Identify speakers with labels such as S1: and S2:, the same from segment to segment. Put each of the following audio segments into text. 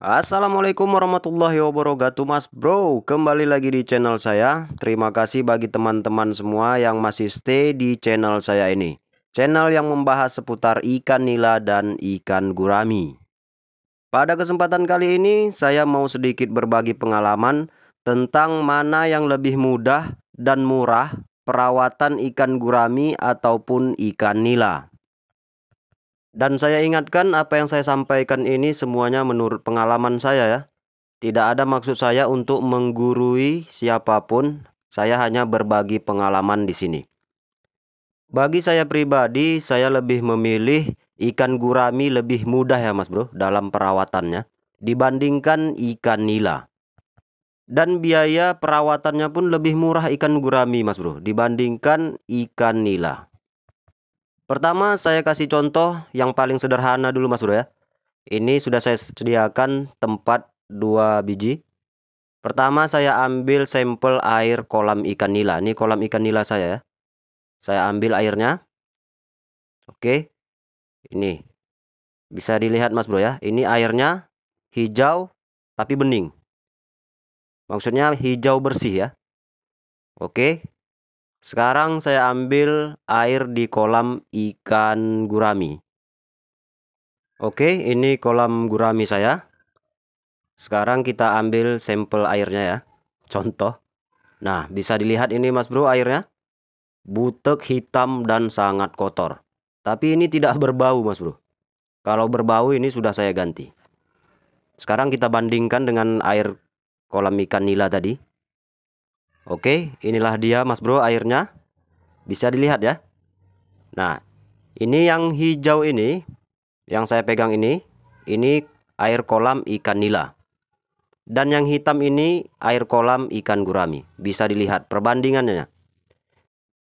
S1: Assalamualaikum warahmatullahi wabarakatuh mas bro Kembali lagi di channel saya Terima kasih bagi teman-teman semua yang masih stay di channel saya ini Channel yang membahas seputar ikan nila dan ikan gurami Pada kesempatan kali ini saya mau sedikit berbagi pengalaman Tentang mana yang lebih mudah dan murah perawatan ikan gurami ataupun ikan nila dan saya ingatkan apa yang saya sampaikan ini semuanya menurut pengalaman saya ya. Tidak ada maksud saya untuk menggurui siapapun, saya hanya berbagi pengalaman di sini. Bagi saya pribadi, saya lebih memilih ikan gurami lebih mudah ya mas bro dalam perawatannya dibandingkan ikan nila. Dan biaya perawatannya pun lebih murah ikan gurami mas bro dibandingkan ikan nila. Pertama, saya kasih contoh yang paling sederhana dulu Mas Bro ya. Ini sudah saya sediakan tempat dua biji. Pertama, saya ambil sampel air kolam ikan nila. Ini kolam ikan nila saya ya. Saya ambil airnya. Oke. Ini. Bisa dilihat Mas Bro ya. Ini airnya hijau tapi bening. Maksudnya hijau bersih ya. Oke, sekarang saya ambil air di kolam ikan gurami. Oke, ini kolam gurami saya. Sekarang kita ambil sampel airnya ya. Contoh. Nah, bisa dilihat ini Mas Bro airnya. Butek hitam dan sangat kotor. Tapi ini tidak berbau Mas Bro. Kalau berbau ini sudah saya ganti. Sekarang kita bandingkan dengan air kolam ikan nila tadi. Oke, inilah dia Mas Bro airnya. Bisa dilihat ya. Nah, ini yang hijau ini, yang saya pegang ini, ini air kolam ikan nila. Dan yang hitam ini air kolam ikan gurami. Bisa dilihat perbandingannya.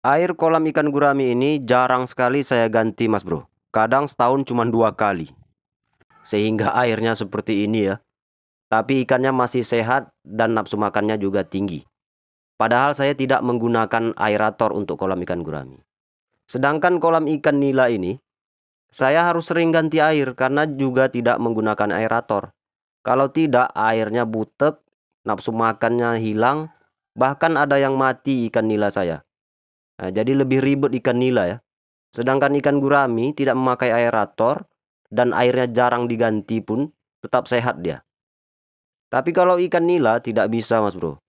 S1: Air kolam ikan gurami ini jarang sekali saya ganti mas bro. Kadang setahun cuma dua kali. Sehingga airnya seperti ini ya. Tapi ikannya masih sehat dan nafsu makannya juga tinggi. Padahal saya tidak menggunakan aerator untuk kolam ikan gurami. Sedangkan kolam ikan nila ini, saya harus sering ganti air karena juga tidak menggunakan aerator. Kalau tidak, airnya butek, nafsu makannya hilang, bahkan ada yang mati ikan nila saya. Nah, jadi lebih ribet ikan nila ya. Sedangkan ikan gurami tidak memakai aerator dan airnya jarang diganti pun tetap sehat dia. Tapi kalau ikan nila tidak bisa mas bro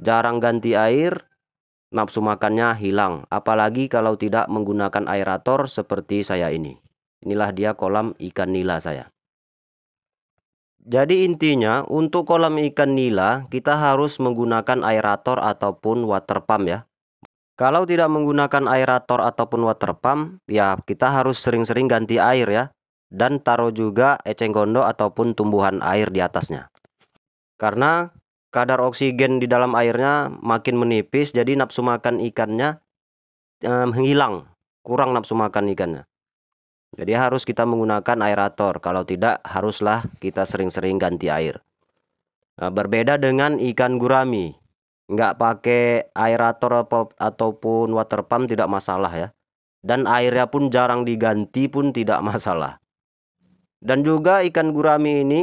S1: jarang ganti air, nafsu makannya hilang. Apalagi kalau tidak menggunakan aerator seperti saya ini. Inilah dia kolam ikan nila saya. Jadi intinya untuk kolam ikan nila kita harus menggunakan aerator ataupun water pump ya. Kalau tidak menggunakan aerator ataupun water pump ya kita harus sering-sering ganti air ya. Dan taruh juga eceng gondok ataupun tumbuhan air di atasnya. Karena kadar oksigen di dalam airnya makin menipis jadi nafsu makan ikannya eh, menghilang kurang nafsu makan ikannya jadi harus kita menggunakan aerator kalau tidak haruslah kita sering-sering ganti air nah, berbeda dengan ikan gurami nggak pakai aerator ataupun water pump tidak masalah ya dan airnya pun jarang diganti pun tidak masalah dan juga ikan gurami ini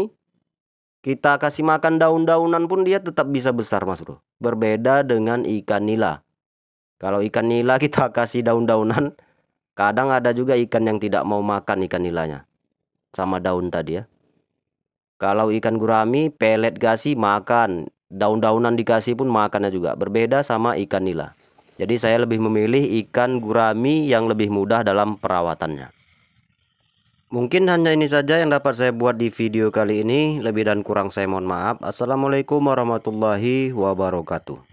S1: kita kasih makan daun-daunan pun dia tetap bisa besar mas bro. Berbeda dengan ikan nila. Kalau ikan nila kita kasih daun-daunan. Kadang ada juga ikan yang tidak mau makan ikan nilanya. Sama daun tadi ya. Kalau ikan gurami pelet kasih makan. Daun-daunan dikasih pun makannya juga. Berbeda sama ikan nila. Jadi saya lebih memilih ikan gurami yang lebih mudah dalam perawatannya. Mungkin hanya ini saja yang dapat saya buat di video kali ini. Lebih dan kurang saya mohon maaf. Assalamualaikum warahmatullahi wabarakatuh.